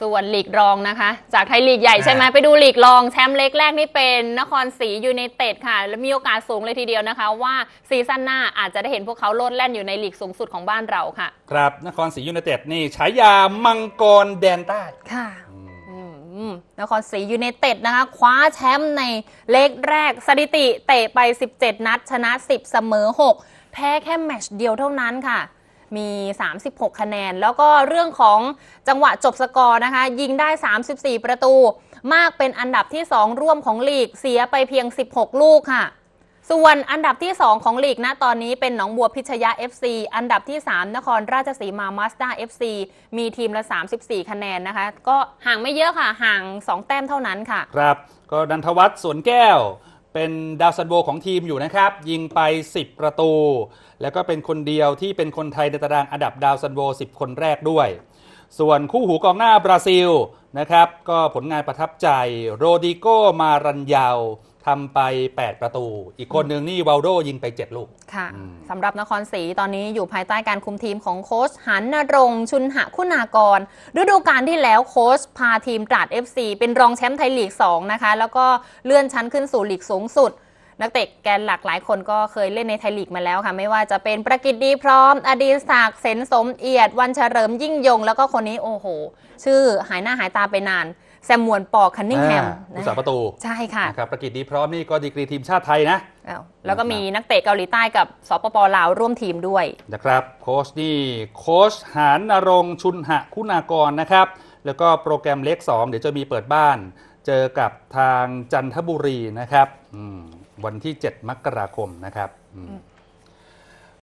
ส่วนลีกรองนะคะ จากไทยลีกใหญ่ใช่ไหมไปดูลีกรอง แชมป์เล็กแรกนี่เป็น นครศรียูไนเต็ดค่ะ และมีโอกาสสูงเลยทีเดียวนะคะ ว่าซีซั่นหน้าอาจจะได้เห็นพวกเขาโลดแล่นอยู่ในลีกสูงสุดของบ้านเราค่ะ ครับนครศรียูไนเต็ดนี่ฉายามังกรแดนใต้ค่ะนครศรียูเนเต็ดนะคะ คว้าแชมป์ในเล็กแรก สถิติเตะไป 17 นัด ชนะ 10 เสมอ 6 แพ้แค่แมตช์เดียวเท่านั้นค่ะมี 36 คะแนน แล้วก็เรื่องของจังหวะจบสกอร์ นะคะ ยิงได้ 34 ประตู มากเป็นอันดับที่ 2 ร่วมของ ลีก เสียไปเพียง 16 ลูกค่ะ ส่วนอันดับที่ 2 ของ ลีกนะ ตอนนี้เป็น หนองบัวพิชยะ FC อันดับที่ 3นครราชสีมา มาสด้า FC มีทีมละ 34 คะแนน นะคะ ก็ ห่าง ไม่เยอะค่ะ ห่าง 2 แต้มเท่านั้นค่ะ ครับ ก็ดันทวัฒน์สวนแก้วเป็นดาวซันโบของทีมอยู่นะครับ ยิงไป 10 ประตู แล้วก็เป็นคนเดียวที่เป็นคนไทยในตารางอันดับดาวซันโบ 10 คนแรกด้วย ส่วนคู่หูกองหน้าบราซิลนะครับ ก็ผลงานประทับใจโรดิโกมารันยาวทำไป 8 ประตู อีกคนหนึ่งนี่วาลโดยิงไป 7 ลูก ค่ะ สำหรับนครศรีตอนนี้อยู่ภายใต้การคุมทีมของโค้ชหันนรง ชุนหะคุณากร ฤดูกาลที่แล้วโค้ชพาทีมตราด FC เป็นรองแชมป์ไทยลีก 2 นะคะ แล้วก็เลื่อนชั้นขึ้นสู่ลีกสูงสุดนักเตะแกนหลักหลาย คนก็เคยเล่นในไทยลีกมาแล้วค่ะ ไม่ว่าจะเป็นประกิตดีพร้อม อดีศักดิ์เสนสมเอียดวันเฉลิมยิ่งยง แล้วก็คนนี้โอ้โห ชื่อหายหน้าหายตาไปนาน แซมมวนปอกคันนิงแฮมู้สาประตูใช่ค่ะครับประกิตดีพร้อมนี่ก็ดีกรีทีมชาติไทยนะ แล้วก็มีนักเตะเกาหลีใต้กับสปปลาวร่วมทีมด้วยนะครับโค้ชนี่โค้ชหานนรงชุนหะคุณากรนะครับ แล้วก็โปรแกรมเล็ก2 เดี๋ยวจะมีเปิดบ้าน เจอกับทางจันทบุรีนะครับวันที่ 7 มกราคมนะครับ